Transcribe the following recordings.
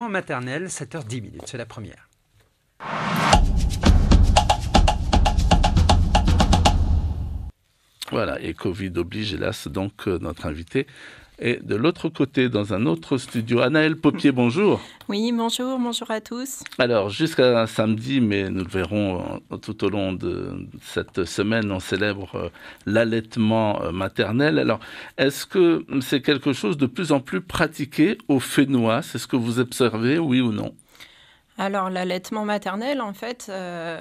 En maternelle, 7h10, c'est la première. Voilà, et Covid oblige, hélas, donc euh, notre invité et de l'autre côté, dans un autre studio, Anaël Popier, bonjour. Oui, bonjour, bonjour à tous. Alors, jusqu'à samedi, mais nous le verrons euh, tout au long de cette semaine, on célèbre euh, l'allaitement euh, maternel. Alors, est-ce que c'est quelque chose de plus en plus pratiqué au Fénois C'est ce que vous observez, oui ou non alors l'allaitement maternel, en fait, euh,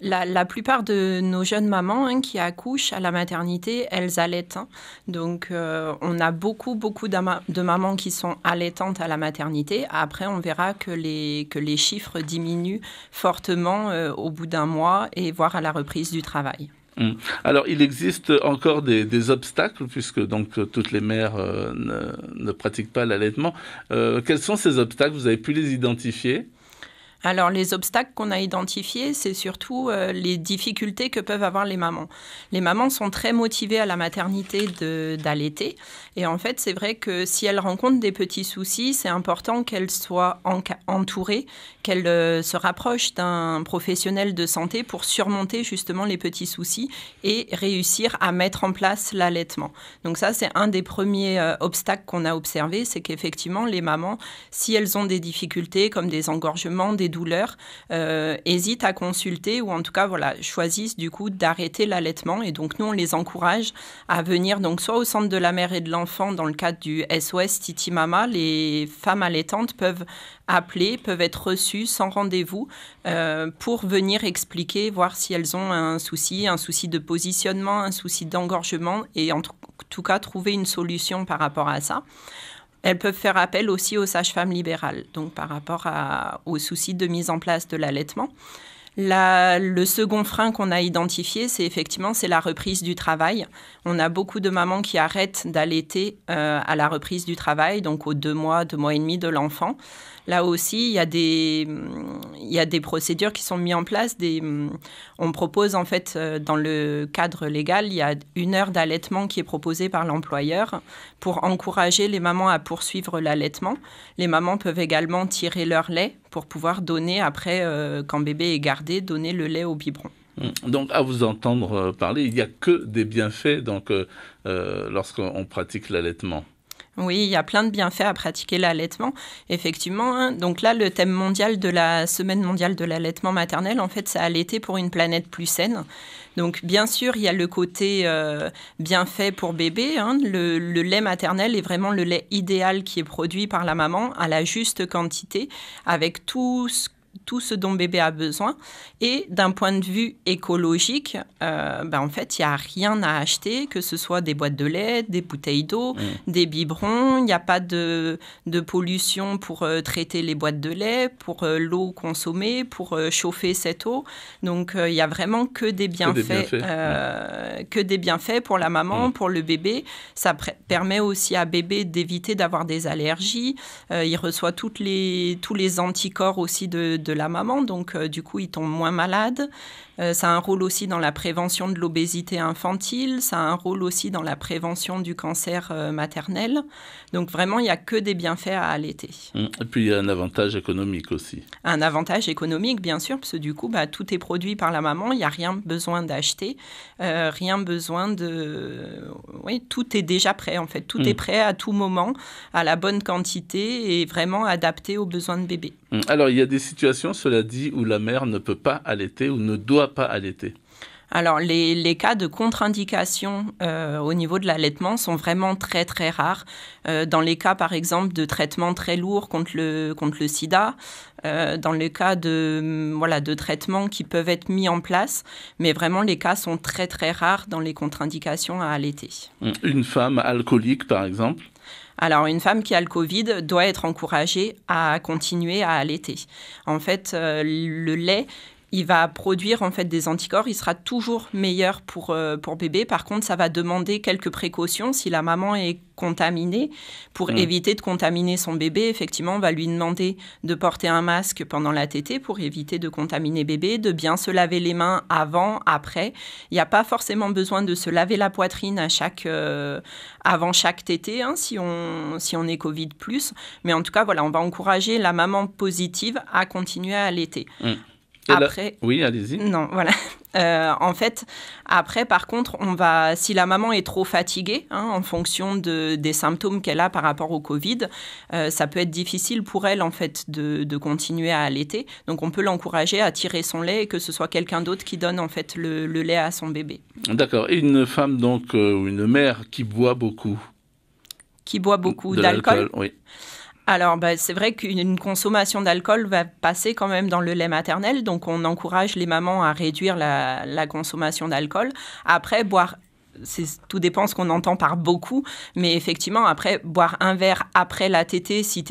la, plupart de nos jeunes mamans hein, qui accouchent à la maternité, elles allaitent. Hein. Donc euh, on a beaucoup, beaucoup de mamans qui sont allaitantes à la maternité. Après, on verra que les, les chiffres diminuent fortement euh, au bout d'un mois et voire à la reprise du travail. Hum. Alors, il existe encore des, obstacles, puisque donc toutes les mères ne, pratiquent pas l'allaitement. quels sont ces obstacles Vous avez pu les identifier alors les obstacles qu'on a identifiés, c'est surtout euh, les difficultés que peuvent avoir les mamans. Les mamans sont très motivées à la maternité d'allaiter et en fait c'est vrai que si elles rencontrent des petits soucis, c'est important qu'elles soient entourées, qu'elles euh, se rapprochent d'un professionnel de santé pour surmonter justement les petits soucis et réussir à mettre en place l'allaitement. Donc ça c'est un des premiers euh, obstacles qu'on a observés, c'est qu'effectivement les mamans, si elles ont des difficultés comme des engorgements, des douleurs, euh, hésitent à consulter ou en tout cas voilà, choisissent du coup d'arrêter l'allaitement. Et donc nous, on les encourage à venir donc soit au centre de la mère et de l'enfant dans le cadre du SOS Titi Mama, les femmes allaitantes peuvent appeler, peuvent être reçues sans rendez-vous euh, pour venir expliquer, voir si elles ont un souci, un souci de positionnement, un souci d'engorgement et en tout cas trouver une solution par rapport à ça. Elles peuvent faire appel aussi aux sages-femmes libérales, donc par rapport à, aux soucis de mise en place de l'allaitement le second frein qu'on a identifié, c'est effectivement c'est la reprise du travail. On a beaucoup de mamans qui arrêtent d'allaiter euh, à la reprise du travail, donc aux deux mois, deux mois et demi de l'enfant. Là aussi, il y, a des, mm, il y a des procédures qui sont mises en place. Des, mm, on propose en fait, euh, dans le cadre légal, il y a une heure d'allaitement qui est proposée par l'employeur pour encourager les mamans à poursuivre l'allaitement. Les mamans peuvent également tirer leur lait pour pouvoir donner après euh, quand bébé est gardé donner le lait au biberon. Mmh. Donc, à vous entendre euh, parler, il n'y a que des bienfaits donc euh, euh, lorsqu'on pratique l'allaitement. Oui, il y a plein de bienfaits à pratiquer l'allaitement, effectivement. Hein, donc là, le thème mondial de la semaine mondiale de l'allaitement maternel, en fait, c'est allaiter pour une planète plus saine. Donc bien sûr, il y a le côté bienfait pour bébé. Hein. Le, le, lait maternel est vraiment le lait idéal qui est produit par la maman à la juste quantité, avec tout ce tout ce dont bébé a besoin. Et d'un point de vue écologique, euh, ben, en fait, il n'y a rien à acheter, que ce soit des boîtes de lait, des bouteilles d'eau, mmh. des biberons. Il n'y a pas de, pollution pour euh, traiter les boîtes de lait, pour euh, l'eau consommée, pour chauffer cette eau. Donc, il n'y a vraiment que des bienfaits, que des bienfaits, pour la maman, mmh. pour le bébé. Ça permet aussi à bébé d'éviter d'avoir des allergies. il reçoit toutes les, tous les anticorps aussi de la maman, donc euh, du coup ils tombent moins malades. Euh, ça a un rôle aussi dans la prévention de l'obésité infantile, ça a un rôle aussi dans la prévention du cancer euh, maternel. Donc vraiment, il n'y a que des bienfaits à allaiter. Hum, et puis il y a un avantage économique aussi. Un avantage économique, bien sûr, parce que du coup, bah, tout est produit par la maman, il n'y a rien besoin d'acheter, rien besoin de... Oui, tout est déjà prêt, en fait. Tout est hum. prêt à tout moment, à la bonne quantité et vraiment adapté aux besoins de bébé. Mm. Alors, il y a des situations, cela dit, où la mère ne peut pas allaiter ou ne doit pas allaiter. Alors, les, cas de contre-indication euh, au niveau de l'allaitement sont vraiment très, très rares. Euh, dans les cas, par exemple, de traitements très lourds contre le, sida, euh, dans les cas de, mm, de traitements qui peuvent être mis en place, mais vraiment, les cas sont très, très rares dans les contre-indications à allaiter. Mm. Une femme alcoolique, par exemple alors une femme qui a le Covid doit être encouragée à continuer à allaiter. En fait, euh, le lait il va produire en fait des anticorps. Il sera toujours meilleur pour, euh, pour bébé. Par contre, ça va demander quelques précautions si la maman est contaminée. Pour mm. éviter de contaminer son bébé, effectivement, on va lui demander de porter un masque pendant la tétée pour éviter de contaminer bébé, de bien se laver les mains avant, après. Il n'y a pas forcément besoin de se laver la poitrine à chaque, euh, avant chaque tétée hein, si, on, si on est Covid+. Mais en tout cas, voilà, on va encourager la maman positive à continuer à l'été. Mm. » après, oui, allez-y. Non, voilà. Euh, en fait, après, par contre, on va, si la maman est trop fatiguée, hein, en fonction de, des symptômes qu'elle a par rapport au Covid, euh, ça peut être difficile pour elle, en fait, de, de continuer à allaiter. Donc, on peut l'encourager à tirer son lait et que ce soit quelqu'un d'autre qui donne, en fait, le, le lait à son bébé. D'accord. Et une femme, donc, euh, ou une mère qui boit beaucoup Qui boit beaucoup d'alcool Oui alors, bah, c'est vrai qu'une consommation d'alcool va passer quand même dans le lait maternel, donc on encourage les mamans à réduire la, consommation d'alcool. Après, boire tout dépend ce qu'on entend par beaucoup, mais effectivement, après, boire un verre après la tétée, si,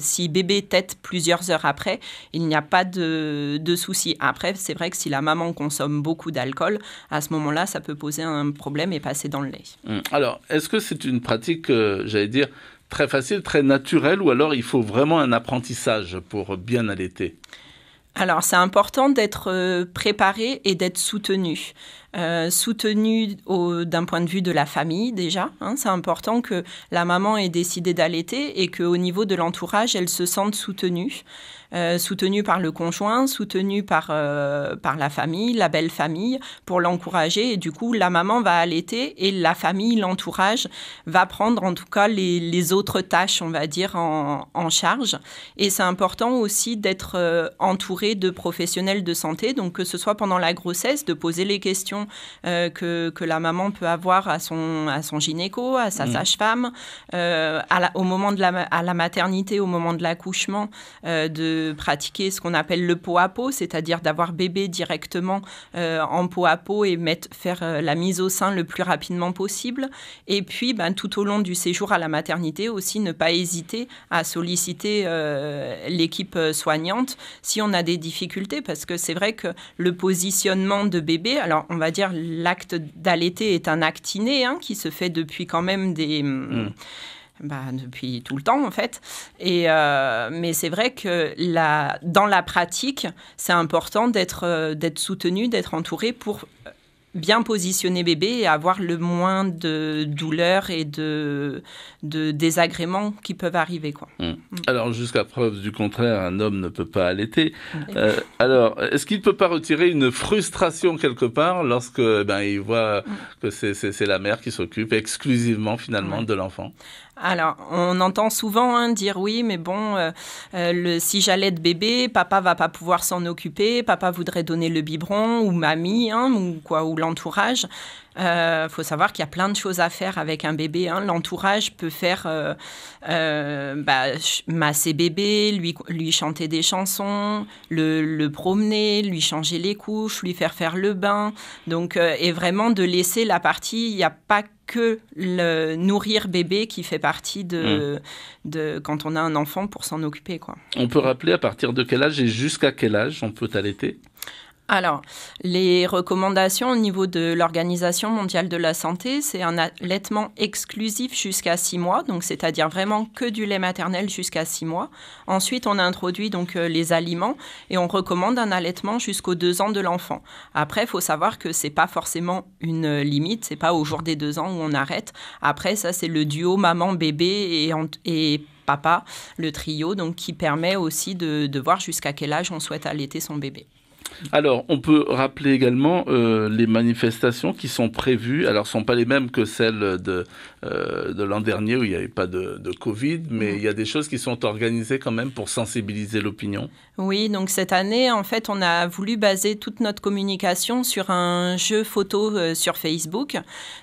si bébé tête plusieurs heures après, il n'y a pas de, de souci. Après, c'est vrai que si la maman consomme beaucoup d'alcool, à ce moment-là, ça peut poser un problème et passer dans le lait. Mmh. Alors, est-ce que c'est une pratique, euh, j'allais dire, très facile, très naturel, ou alors il faut vraiment un apprentissage pour bien allaiter alors, c'est important d'être euh, préparé et d'être soutenu. Soutenu euh, soutenue d'un point de vue de la famille déjà. Hein. c'est important que la maman ait décidé d'allaiter et qu'au niveau de l'entourage, elle se sente soutenue. Euh, soutenue par le conjoint, soutenue par, euh, par la famille, la belle famille, pour l'encourager. Et du coup, la maman va allaiter et la famille, l'entourage, va prendre en tout cas les, autres tâches, on va dire, en, charge. Et c'est important aussi d'être entouré de professionnels de santé, donc que ce soit pendant la grossesse, de poser les questions euh, que, que, la maman peut avoir à son, à son gynéco, à sa mm. sage-femme, euh, au moment de la, à la maternité, au moment de l'accouchement, euh, de pratiquer ce qu'on appelle le pot à pot, c'est-à-dire d'avoir bébé directement en pot à pot et mettre, faire la mise au sein le plus rapidement possible. Et puis, ben, tout au long du séjour à la maternité aussi, ne pas hésiter à solliciter l'équipe soignante si on a des difficultés, parce que c'est vrai que le positionnement de bébé, alors on va dire, l'acte d'allaiter est un acte inné hein, qui se fait depuis quand même des... Mm. Bah, depuis tout le temps en fait. Et, euh, mais c'est vrai que la, dans la pratique, c'est important d'être euh, soutenu, d'être entouré pour euh, bien positionner bébé et avoir le moins de douleurs et de, désagréments qui peuvent arriver. Quoi. Hmm. Hmm. Alors, jusqu'à preuve du contraire, un homme ne peut pas allaiter. Hmm. Euh, alors, est-ce qu'il ne peut pas retirer une frustration quelque part lorsque ben, il voit que c'est la mère qui s'occupe exclusivement finalement de l'enfant alors, on entend souvent hein, dire oui, mais bon, euh, euh, le, si j'allais de bébé, papa va pas pouvoir s'en occuper, papa voudrait donner le biberon ou mamie hein, ou quoi ou l'entourage. Euh, faut savoir qu'il y a plein de choses à faire avec un bébé. Hein. L'entourage peut faire euh, euh bah, masser bébé, lui, lui chanter des chansons, le, promener, lui changer les couches, lui faire faire le bain. Donc, euh, et vraiment de laisser la partie, il n'y a pas que le nourrir bébé qui fait partie de, mmh. quand on a un enfant pour s'en occuper. On peut rappeler à partir de quel âge et jusqu'à quel âge on peut allaiter alors, les recommandations au niveau de l'Organisation mondiale de la santé, c'est un allaitement exclusif jusqu'à six mois, donc c'est-à-dire vraiment que du lait maternel jusqu'à six mois. Ensuite, on introduit donc euh, les aliments et on recommande un allaitement jusqu'aux deux ans de l'enfant. Après, il faut savoir que c'est pas forcément une limite, c'est pas au jour des deux ans où on arrête. Après, ça c'est le duo maman-bébé et, et papa, le trio, donc qui permet aussi de, de voir jusqu'à quel âge on souhaite allaiter son bébé. Alors, on peut rappeler également euh, les manifestations qui sont prévues. Alors, ne sont pas les mêmes que celles de, euh, l'an dernier où il n'y avait pas de, de Covid, mais mhm. il y a des choses qui sont organisées quand même pour sensibiliser l'opinion. Oui, donc cette année, en fait, on a voulu baser toute notre communication sur un jeu photo euh, sur Facebook.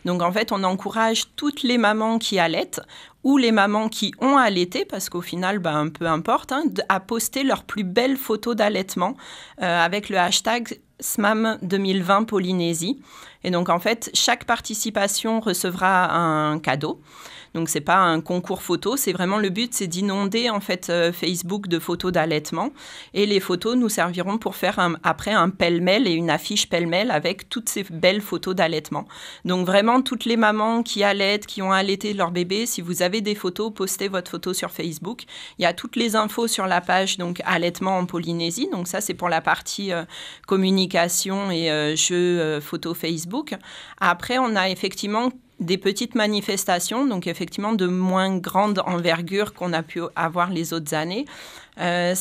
Donc, en fait, on encourage toutes les mamans qui allaitent ou les mamans qui ont allaité, parce qu'au final, ben, peu importe, hein, à poster leurs plus belles photos d'allaitement euh, avec le hashtag SMAM 2020 Polynésie. Et donc, en fait, chaque participation recevra un cadeau. Donc c'est pas un concours photo, c'est vraiment le but, c'est d'inonder en fait euh, Facebook de photos d'allaitement et les photos nous serviront pour faire après un pêle-mêle et une affiche pêle-mêle avec toutes ces belles photos d'allaitement. Donc vraiment toutes les mamans qui allaitent, qui ont allaité leur bébé, si vous avez des photos, postez votre photo sur Facebook. Il y a toutes les infos sur la page donc allaitement en Polynésie. Donc ça c'est pour la partie euh, communication et euh, jeu photo Facebook. Après on a effectivement des petites manifestations, donc effectivement de moins grande envergure qu'on a pu avoir les autres années. Euh,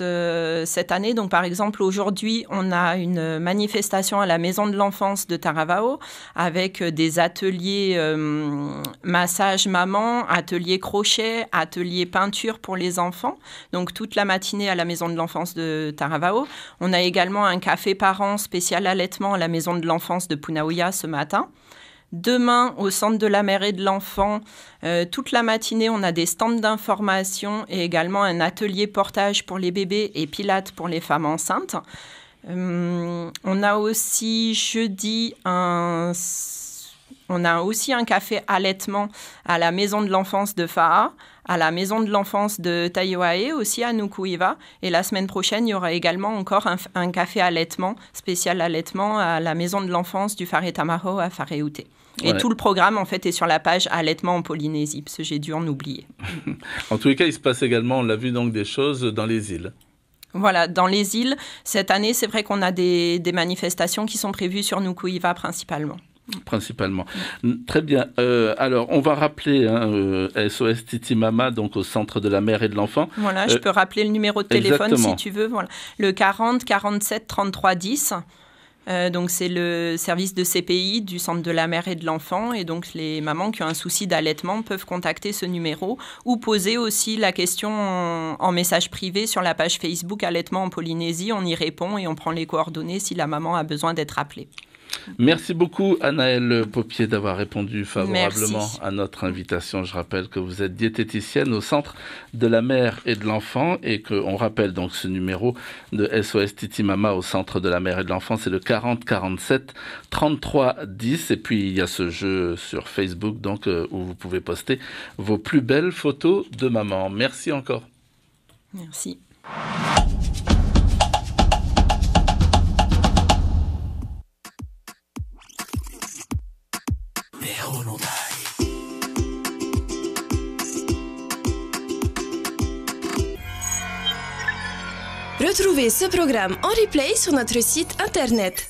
euh, cette, année, donc par exemple aujourd'hui, on a une manifestation à la Maison de l'Enfance de Taravao avec des ateliers euh, massage maman, atelier crochet, atelier peinture pour les enfants. Donc toute la matinée à la Maison de l'Enfance de Taravao. On a également un café parent spécial allaitement à la Maison de l'Enfance de Punaouya ce matin. Demain, au centre de la mère et de l'enfant, euh, toute la matinée, on a des stands d'information et également un atelier portage pour les bébés et pilates pour les femmes enceintes. Euh, on a aussi jeudi un on a aussi un café allaitement à la maison de l'enfance de Faha à la maison de l'enfance de Taiohae, aussi à Nukuiva. Et la semaine prochaine, il y aura également encore un, café allaitement, spécial allaitement, à la maison de l'enfance du Tamaho à Fareute. Et tout le programme, en fait, est sur la page Allaitement en Polynésie, parce que j'ai dû en oublier. en tous les cas, il se passe également, on l'a vu, donc des choses dans les îles. Voilà, dans les îles, cette année, c'est vrai qu'on a des, des, manifestations qui sont prévues sur Nukuiva principalement. Principalement. Très bien. Euh, alors, on va rappeler SOS hein, euh, Titi Mama, donc au centre de la mère et de l'enfant. Voilà, je euh, peux rappeler le numéro de téléphone si tu veux. Voilà. Le 40 47 33 10. donc, c'est le service de CPI du centre de la mère et de l'enfant. Et donc, les mamans qui ont un souci d'allaitement peuvent contacter ce numéro ou poser aussi la question en, en message privé sur la page Facebook Allaitement en Polynésie. On y répond et on prend les coordonnées si la maman a besoin d'être appelée. Merci beaucoup, Anaëlle Popier, d'avoir répondu favorablement à notre invitation. Je rappelle que vous êtes diététicienne au Centre de la Mère et de l'Enfant et qu'on rappelle donc ce numéro de SOS Titi Mama au Centre de la Mère et de l'Enfant. C'est le 40 47 33 10. Et puis, il y a ce jeu sur Facebook donc euh, où vous pouvez poster vos plus belles photos de maman. Merci encore. Merci. Trouvez ce programme en replay sur notre site internet